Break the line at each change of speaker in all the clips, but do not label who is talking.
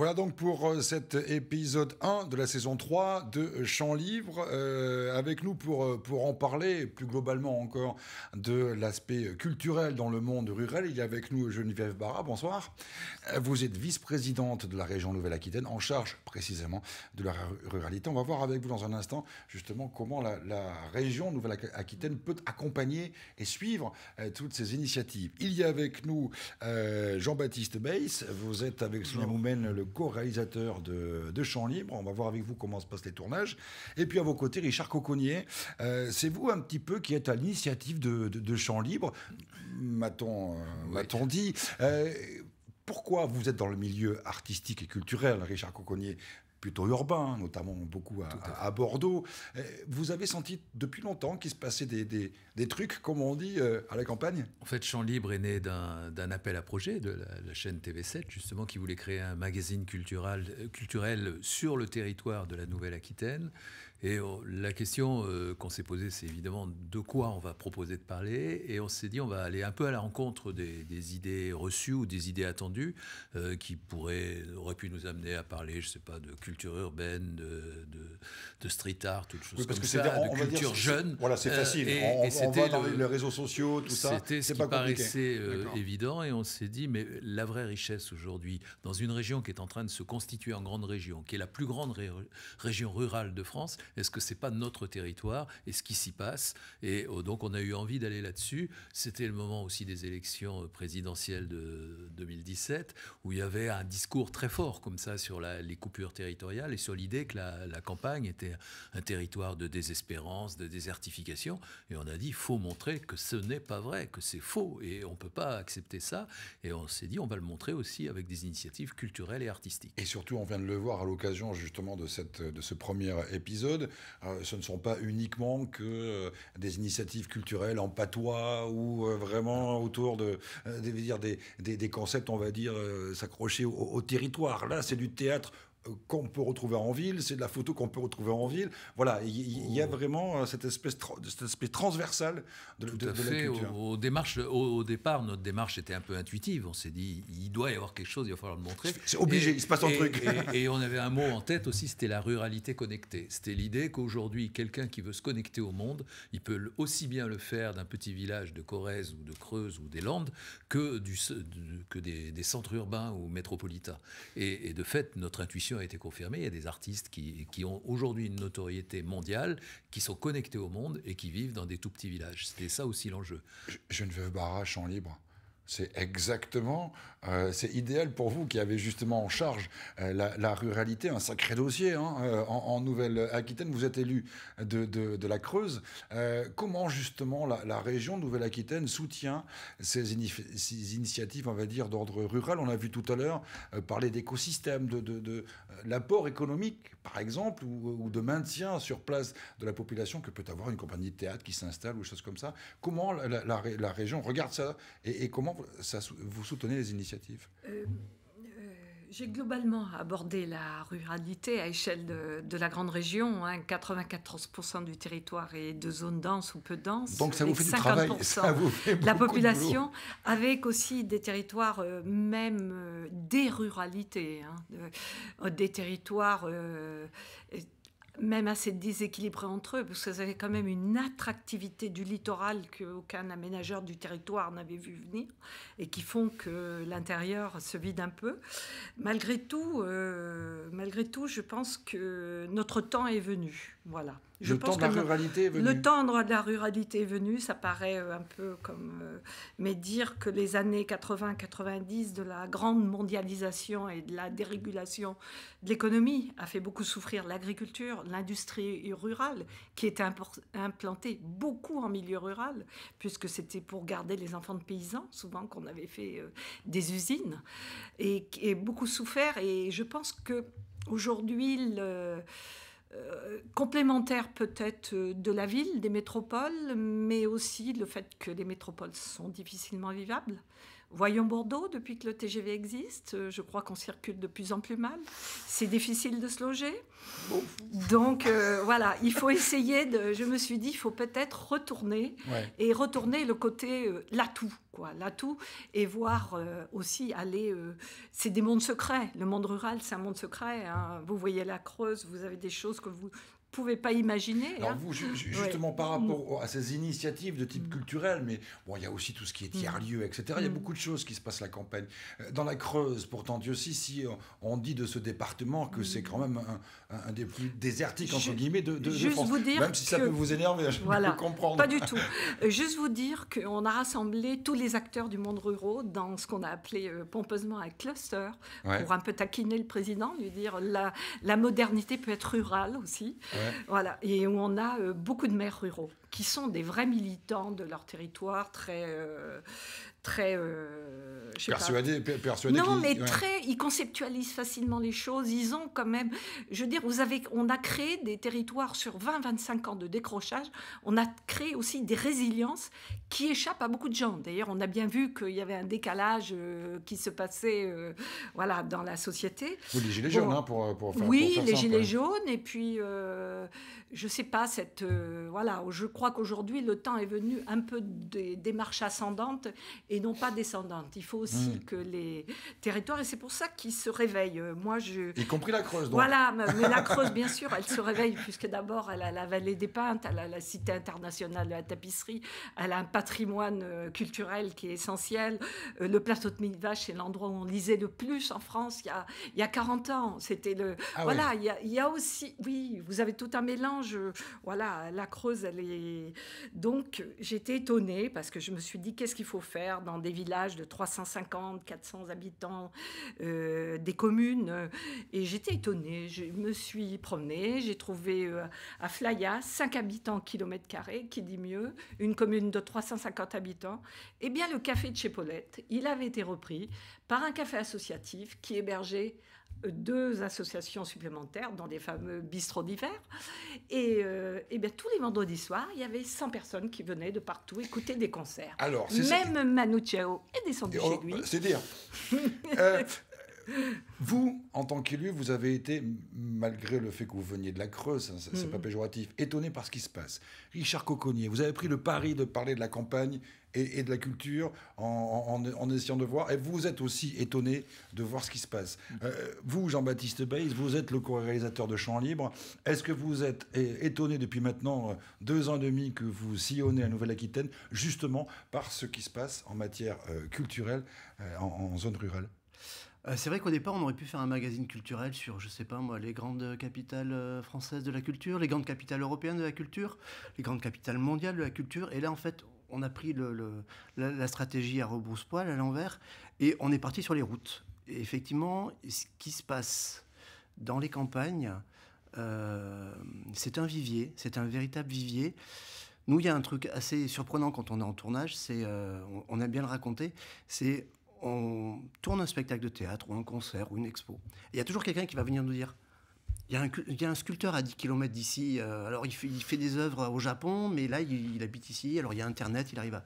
Voilà donc pour euh, cet épisode 1 de la saison 3 de Champ Livre. Euh, avec nous pour, euh, pour en parler, plus globalement encore, de l'aspect culturel dans le monde rural, il y a avec nous Geneviève Barra. Bonsoir. Vous êtes vice-présidente de la région Nouvelle-Aquitaine, en charge précisément de la ruralité. On va voir avec vous dans un instant justement comment la, région Nouvelle-Aquitaine peut accompagner et suivre toutes ces initiatives. Il y a avec nous Jean-Baptiste Beys, Vous êtes avec nous. Moumen, le co-réalisateur de, champs libres, Libre. On va voir avec vous comment se passent les tournages. Et puis à vos côtés, Richard Coconnier. Euh, c'est vous un petit peu qui êtes à l'initiative de, de, Libre, euh, m'a-t-on dit. Euh, pourquoi vous êtes dans le milieu artistique et culturel, Richard Coconnier plutôt urbain, hein, notamment beaucoup à, Bordeaux. Euh, vous avez senti depuis longtemps qu'il se passait des, des, trucs, comme on dit, euh, à la campagne En fait, Champ Libre est né d'un appel à projet de
la, chaîne TV7, justement, qui voulait créer un magazine culturel, euh, culturel sur le territoire de la Nouvelle-Aquitaine. Et oh, la question qu'on s'est posée, c'est évidemment de quoi on va proposer de parler. Et on s'est dit, on va aller un peu à la rencontre des, idées reçues ou des idées attendues qui pourraient, auraient pu nous amener à parler, je ne sais pas, de culture culture urbaine, de, de, street art, toutes choses parce que c'est de culture jeune. Voilà, c'est euh, facile. et,
on, va dans les réseaux sociaux, tout ça. C'était ce qui paraissait euh,
évident et on s'est dit, mais la vraie richesse aujourd'hui, dans une région qui est en train de se constituer en grande région, qui est la plus grande région rurale de France, est-ce que c'est pas notre territoire et ce qui s'y passe Et oh, donc on a eu envie d'aller là-dessus. C'était le moment aussi des élections euh, présidentielles de 2017 où il y avait un discours très fort comme ça sur les coupures territoriales et sur l'idée que la, campagne était un territoire de désespérance, de désertification. Et on a dit, faut montrer que ce n'est pas vrai, que c'est faux, et on ne peut pas accepter ça. Et on s'est dit, on va le
montrer aussi avec des initiatives culturelles et artistiques. Et surtout, on vient de le voir à l'occasion justement de, cette, de ce premier épisode, euh, ce ne sont pas uniquement que euh, des initiatives culturelles en patois ou euh, vraiment autour de, des, des, des, concepts, on va dire, s'accrocher au territoire. Là, c'est du théâtre qu'on peut retrouver en ville, c'est de la photo qu'on peut retrouver en ville. Voilà, il y, a oh. vraiment euh, cette espèce, cet aspect transversal de, la culture.
Au, départ, notre démarche était un peu intuitive. On s'est dit, il doit y avoir quelque chose, il va falloir le montrer. C'est obligé, il se passe un truc. Et, on avait un mot en tête aussi, c'était la ruralité connectée. C'était l'idée qu'aujourd'hui, quelqu'un qui veut se connecter au monde, il peut aussi bien le faire d'un petit village de Corrèze ou de Creuse ou des Landes que, du, que des centres urbains ou métropolitains. et de fait, notre intuition a été confirmée. Il y a des artistes qui, ont aujourd'hui une notoriété mondiale, qui sont connectés au monde et qui vivent dans des tout petits villages.
C'était ça aussi l'enjeu. Je ne pas Barra, champ libre. C'est exactement, euh, c'est idéal pour vous qui avez justement en charge euh, la, ruralité, un sacré dossier hein, euh, en, Nouvelle-Aquitaine. Vous êtes élu de, la Creuse. comment justement la, région Nouvelle-Aquitaine soutient ces, initiatives, on va dire, d'ordre rural On a vu tout à l'heure parler d'écosystèmes, de, de l'apport économique, par exemple, ou, de maintien sur place de la population que peut avoir une compagnie de théâtre qui s'installe ou choses comme ça. Comment la, région regarde ça et comment vous soutenez les initiatives euh,
euh, J'ai globalement abordé la ruralité à échelle de, la grande région. 94% hein. du territoire est de zones denses ou peu denses. Donc ça vous fait du travail. vous la population, avec aussi des territoires, euh, même des ruralités, hein, des territoires même assez déséquilibrés entre eux, parce que ça quand même une attractivité du littoral qu'aucun aménageur du territoire n'avait vu venir, et qui font que l'intérieur se vide un peu. Malgré tout, euh, malgré tout, je pense que notre temps est venu. Voilà. le pense temps de la ruralité est venu. Le temps de la ruralité est venu, ça paraît euh, un peu comme. Euh, mais dire que les années 80-90 de la grande mondialisation et de la dérégulation de l'économie a fait beaucoup souffrir l'agriculture, l'industrie rurale, qui était implantée beaucoup en milieu rural, puisque c'était pour garder les enfants de paysans, souvent qu'on avait fait euh, des usines, et, a beaucoup souffert. Et je pense que aujourd'hui, le euh, complémentaire peut-être euh, de la ville, des métropoles, mais aussi le fait que les métropoles sont difficilement vivables. Voyons Bordeaux, depuis que le TGV existe, euh, je crois qu'on circule de plus en plus mal. C'est difficile de se loger. Donc euh, voilà, il faut essayer de... Je me suis dit, il faut peut-être retourner et retourner le côté, euh, l'atout, quoi, l'atout, et voir aussi aller... c'est des mondes secrets. Le monde rural, c'est un monde secret. Hein. Vous voyez la Creuse, vous avez des choses que vous pouvez pas imaginer. Alors hein. vous, justement, par rapport
mm. à ces initiatives de type mm. culturel, mais bon, il y a aussi tout ce qui est tiers-lieu, mm. etc. Il y a beaucoup de choses qui se passent à la campagne. Euh, dans la Creuse, pourtant, Dieu si, si on dit de ce département que c'est quand même un, des plus désertiques, entre guillemets, de, de, de France. Vous même si ça peut vous énerver, je peux
comprendre. Pas du tout. Euh, juste vous dire qu'on a rassemblé tous les acteurs du monde rural dans ce qu'on a appelé euh, pompeusement un cluster, pour un peu taquiner le président, lui dire la, la modernité peut être rurale aussi. Voilà, et où on a euh, beaucoup de maires ruraux qui sont des vrais militants de leur territoire, très. Euh, très euh, persuadés.
non, mais très.
Ils conceptualisent facilement les choses. Ils ont quand même. Je veux dire, vous avez, on a créé des territoires sur 20-25 ans de décrochage. On a créé aussi des résiliences qui échappent à beaucoup de gens. D'ailleurs, on a bien vu qu'il y avait un décalage euh, qui se passait voilà, dans la société.
Ou les Gilets jaunes, hein, pour, pour, faire Oui, les Gilets jaunes.
Et puis, je sais pas, cette. voilà, je crois crois qu'aujourd'hui, le temps est venu un peu des, démarches ascendantes et non pas descendantes. Il faut aussi hmm. que les territoires, et c'est pour ça qu'ils se réveillent. Moi, je... Y
compris la Creuse, donc. Voilà, mais la Creuse, bien
sûr, elle se réveille, puisque d'abord, elle a la vallée des Peintes, elle a la Cité internationale de la tapisserie, elle a un patrimoine euh, culturel qui est essentiel. Euh, le plateau de Millevaches, c'est l'endroit où on lisait le plus en France il y a, il y a 40 ans. C'était le... Ah voilà, il, y a, il y a aussi... Oui, vous avez tout un mélange. Voilà, la Creuse, elle est donc, j'étais étonnée parce que je me suis dit, qu'est-ce qu'il faut faire dans des villages de 350, 400 habitants, euh, des communes Et j'étais étonnée. Je me suis promenée, j'ai trouvé euh, à Flaya 5 habitants kilomètre carré, qui dit mieux, une commune de 350 habitants. Eh bien, le café de chez Paulette, il avait été repris par un café associatif qui hébergeait deux associations supplémentaires dans des fameux bistrots d'hiver. Et, euh, eh bien, tous les vendredis soirs, il y avait 100 personnes qui venaient de partout écouter des concerts. Alors, Même Manu Chao est descendu oh, chez lui.
C'est dire. Euh, vous, en tant qu'élu, vous avez été, malgré le fait que vous veniez de la Creuse, hein, c'est mm-hmm. pas péjoratif, étonné par ce qui se passe. Richard Coconnier, vous avez pris le pari de parler de la campagne et, de la culture en, essayant de voir, et vous êtes aussi étonné de voir ce qui se passe. Mm-hmm. Euh, vous, Jean-Baptiste Bayes, vous êtes le co-réalisateur de Champs Libre. Est-ce que vous êtes étonné depuis maintenant euh, deux ans et demi que vous sillonnez la Nouvelle-Aquitaine,
justement par ce qui se passe en matière euh, culturelle en zone rurale euh, c'est vrai qu'au départ, on aurait pu faire un magazine culturel sur, je sais pas moi, les grandes capitales euh, françaises de la culture, les grandes capitales européennes de la culture, les grandes capitales mondiales de la culture. Et là, en fait, on a pris le, la, stratégie à rebrousse-poil, à l'envers, et on est parti sur les routes. Et effectivement, ce qui se passe dans les campagnes, euh, c'est un vivier, c'est un véritable vivier. Nous, il y a un truc assez surprenant quand on est en tournage, c'est, on, a bien le raconté, c'est on tourne un spectacle de théâtre ou un concert ou une expo. Il y a toujours quelqu'un qui va venir nous dire il y, a un sculpteur à 10 km d'ici. Euh, alors, il fait, des œuvres au Japon, mais là, il, habite ici. Alors, il y a Internet, il arrive à.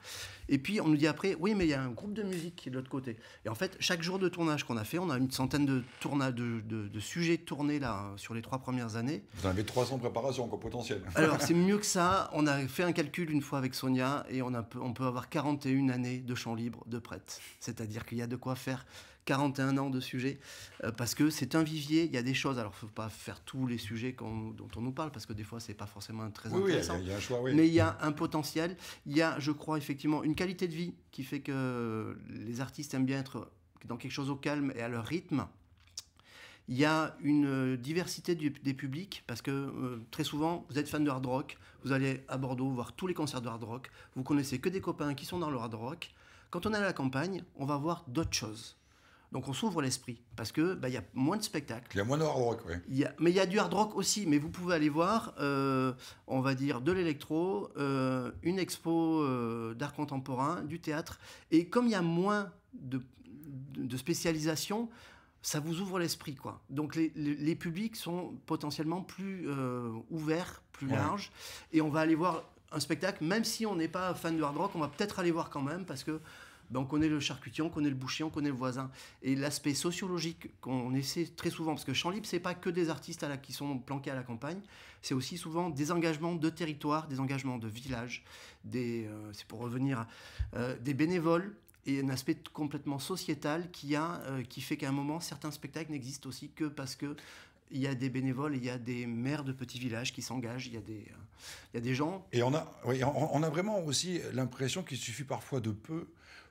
Et puis, on nous dit après, oui, mais il y a un groupe de musique qui est de l'autre côté. Et en fait, chaque jour de tournage qu'on a fait, on a une centaine de, de, sujets tournés là, hein, sur les trois premières années. Vous
avez 300 préparations en potentiel. alors, c'est
mieux que ça. On a fait un calcul une fois avec Sonia et on, on peut avoir 41 années de champ libre de prête. C'est-à-dire qu'il y a de quoi faire 41 ans de sujets, euh, parce que c'est un vivier, il y a des choses, alors il ne faut pas faire tous les sujets dont on nous parle, parce que des fois, ce n'est pas forcément très intéressant, oui, y a un choix, oui. mais il y a un potentiel, il y a, je crois, effectivement, une qualité de vie qui fait que les artistes aiment bien être dans quelque chose au calme et à leur rythme. Il y a une diversité des publics parce que euh, très souvent, vous êtes fan de hard rock, vous allez à Bordeaux voir tous les concerts de hard rock, vous connaissez que des copains qui sont dans le hard rock. Quand on est à la campagne, on va voir d'autres choses. Donc on s'ouvre l'esprit parce que bah, il y a moins de spectacles.
Il y a moins de hard rock, oui.
mais il y a du hard rock aussi. Mais vous pouvez aller voir, euh, on va dire, de l'électro, euh, une expo euh, d'art contemporain, du théâtre. Et comme il y a moins de, spécialisation, ça vous ouvre l'esprit, quoi. Donc les, publics sont potentiellement plus ouverts, plus larges, et on va aller voir un spectacle, même si on n'est pas fan de hard rock, on va peut-être aller voir quand même parce que ben, on connaît le charcutier, on connaît le boucher, on connaît le voisin. Et l'aspect sociologique qu'on essaie très souvent, parce que champ libre, c'est pas que des artistes qui sont planqués à la campagne, c'est aussi souvent des engagements de territoire, des engagements de village, des, euh, c'est pour revenir, euh, des bénévoles et un aspect complètement sociétal qui, a, euh, qui fait qu'à un moment, certains spectacles n'existent aussi que parce que il y a des bénévoles, il y a des maires de petits villages qui s'engagent, il y a des, des gens.
Et on a, oui, on a vraiment aussi l'impression qu'il suffit parfois de peu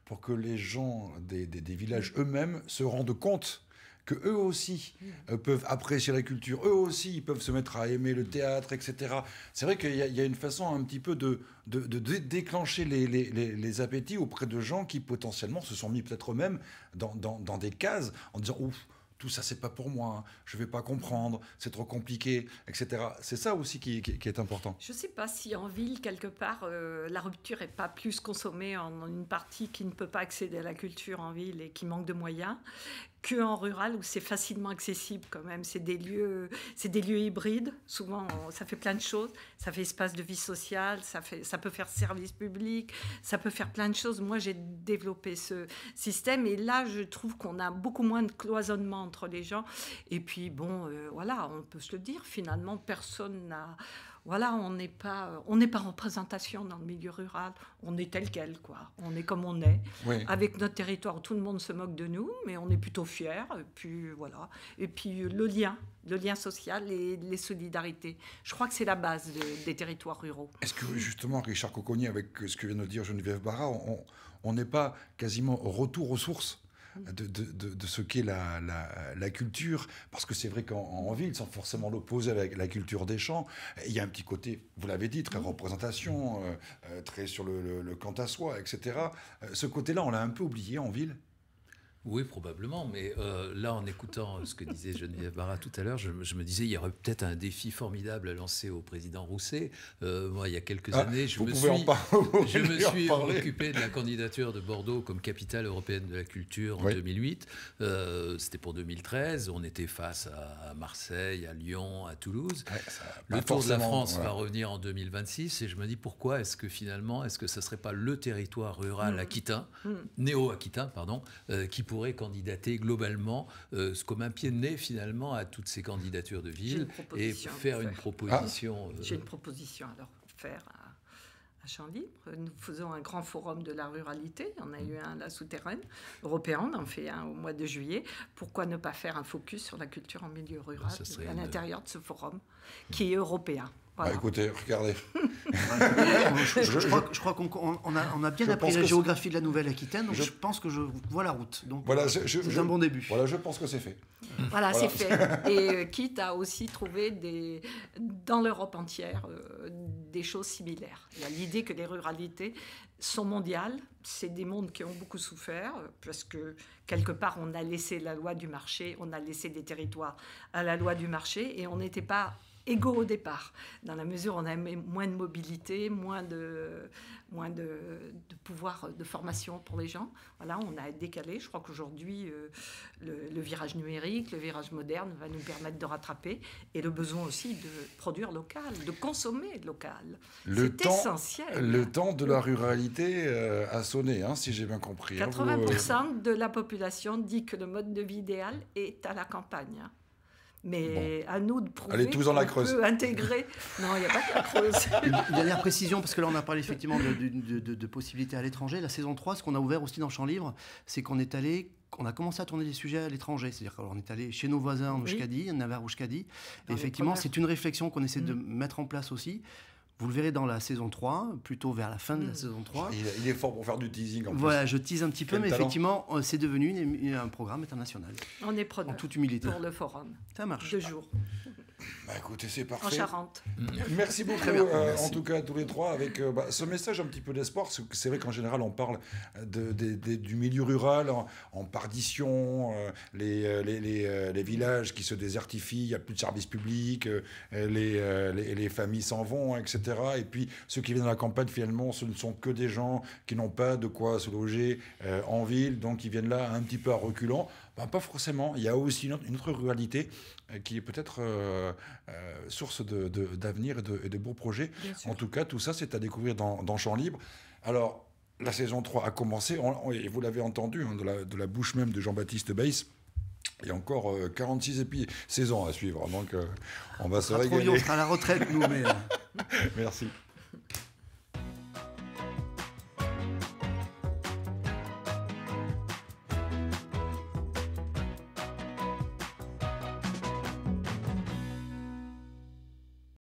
pour que les gens des, villages eux-mêmes se rendent compte que eux aussi mm. euh, peuvent apprécier la culture, eux aussi ils peuvent se mettre à aimer le théâtre, etc. C'est vrai qu'il y, a une façon un petit peu de, déclencher les, appétits auprès de gens qui potentiellement se sont mis peut-être eux-mêmes dans, dans, des cases en disant ouf tout ça c'est pas pour moi, hein. je vais pas comprendre, c'est trop compliqué, etc. C'est ça aussi qui, est important.
Je sais pas si en ville quelque part euh, la rupture est pas plus consommée en une partie qui ne peut pas accéder à la culture en ville et qui manque de moyens que en rural où c'est facilement accessible quand même. C'est des lieux, c'est des lieux hybrides. Souvent, ça fait plein de choses. Ça fait espace de vie sociale, ça fait, ça peut faire service public, ça peut faire plein de choses. Moi, j'ai développé ce système et là, je trouve qu'on a beaucoup moins de cloisonnement entre les gens. Et puis, bon, euh, voilà, on peut se le dire. Finalement, personne n'a voilà, on n'est pas, euh, on pas en présentation dans le milieu rural. On est tel quel, quoi. On est comme on est. Avec notre territoire, tout le monde se moque de nous, mais on est plutôt fiers. Et puis voilà. Et puis euh, le lien, le lien social et les solidarités. Je crois que c'est la base des territoires ruraux.
Est-ce que justement, Richard Coconi avec ce que vient de dire Geneviève Barra, on n'est pas quasiment retour aux sources de, ce qu'est la, culture, parce que c'est vrai qu'en ville, sans forcément l'opposer avec la culture des champs, il y a un petit côté, vous l'avez dit, très représentation, euh, euh, très sur le, le, le, quant à soi, etc. Euh, ce côté-là, on l'a un peu oublié en ville. Oui, probablement.
Mais euh, là, en écoutant ce que disait Geneviève Barra tout à l'heure, je, me disais, il y aurait peut-être un défi formidable à lancer au président Rousset. Euh, moi, il y a quelques ah, années, je me suis, je occupé de la candidature de Bordeaux comme capitale européenne de la culture en 2008. Euh, c'était pour 2013. On était face à Marseille, à Lyon, à Toulouse. le Tour de la France va revenir en 2026. Et je me dis, pourquoi est-ce que finalement, est-ce que ce ne serait pas le territoire rural mm. aquitain, mm. néo-aquitain, pardon, qui pourrait pourrait candidater globalement euh, comme un pied de nez finalement à toutes ces candidatures de ville et faire une proposition. Ah. Euh, J'ai une
proposition alors faire à, Champ Libre. Nous faisons un grand forum de la ruralité. On a mm. eu un la souterraine européen. On en fait un au mois de juillet. Pourquoi ne pas faire un focus sur la culture en milieu ah, rural à l'intérieur de ce forum mm.
qui est européen bah,
écoutez, regardez. je,
crois qu'on on a, bien appris la géographie de la Nouvelle-Aquitaine, donc je, pense que je vois la route. Donc voilà, c'est un bon début. Voilà, je pense que c'est
fait.
Voilà, c'est fait. Et quitte euh, à aussi trouver des, dans l'Europe entière euh, des choses similaires. Il y a l'idée que les ruralités sont mondiales, c'est des mondes qui ont beaucoup souffert, parce que quelque part, on a laissé la loi du marché, on a laissé des territoires à la loi du marché, et on n'était pas égaux au départ. Dans la mesure où on a moins de mobilité, moins de, moins de, de pouvoir de formation pour les gens. Voilà, on a décalé. Je crois qu'aujourd'hui, euh, le, virage numérique, le virage moderne va nous permettre de rattraper et le besoin aussi de produire local, de consommer local. C'est essentiel. Le
temps de la ruralité euh, a sonné, hein, si j'ai bien compris. 80%
hein. euh, de la population dit que le mode de vie idéal est à la campagne. Mais à nous de prouver Allez, tous dans la Creuse. peut intégrer. Non, il n'y a pas que la Creuse. Une dernière
précision, parce que là, on a parlé effectivement de, possibilités à l'étranger. La saison 3, ce qu'on a ouvert aussi dans Champ Libre, c'est qu'on est allé on a commencé à tourner des sujets à l'étranger. C'est-à-dire qu'on est allé chez nos voisins en oui. en Et effectivement, c'est une réflexion qu'on essaie de mm. mettre en place aussi. Vous le verrez dans la saison 3, plutôt vers la fin de la hmm. saison 3.
Il, est fort pour faire du teasing en plus. Voilà, je tease un petit peu, mais effectivement,
euh, c'est devenu un programme international. On est preneur. toute humilité. Pour le forum. Ça marche. Deux jours. Bah, écoutez, c'est parfait. En Merci beaucoup, euh, en tout
cas, tous les trois, avec euh, bah, ce message un petit peu d'espoir. C'est vrai qu'en général, on parle du milieu rural en, partition, euh, les, villages qui se désertifient, il n'y a plus de services publics, les, familles s'en vont, etc. Et puis, ceux qui viennent à la campagne, finalement, ce ne sont que des gens qui n'ont pas de quoi se loger en ville, donc ils viennent là un petit peu à reculant. Bah, pas forcément. Il y a aussi une autre, ruralité euh, qui est peut-être euh, euh, source d'avenir et, de, beaux projets. En tout cas, tout ça, c'est à découvrir dans, dans Champ Libre. Alors, la saison 3 a commencé, et vous l'avez entendu, hein, de, la, bouche même de Jean-Baptiste Baïs. Il y a encore 46 saisons à suivre, hein, donc on va se régaler. on sera à la retraite, nous, mais... Merci.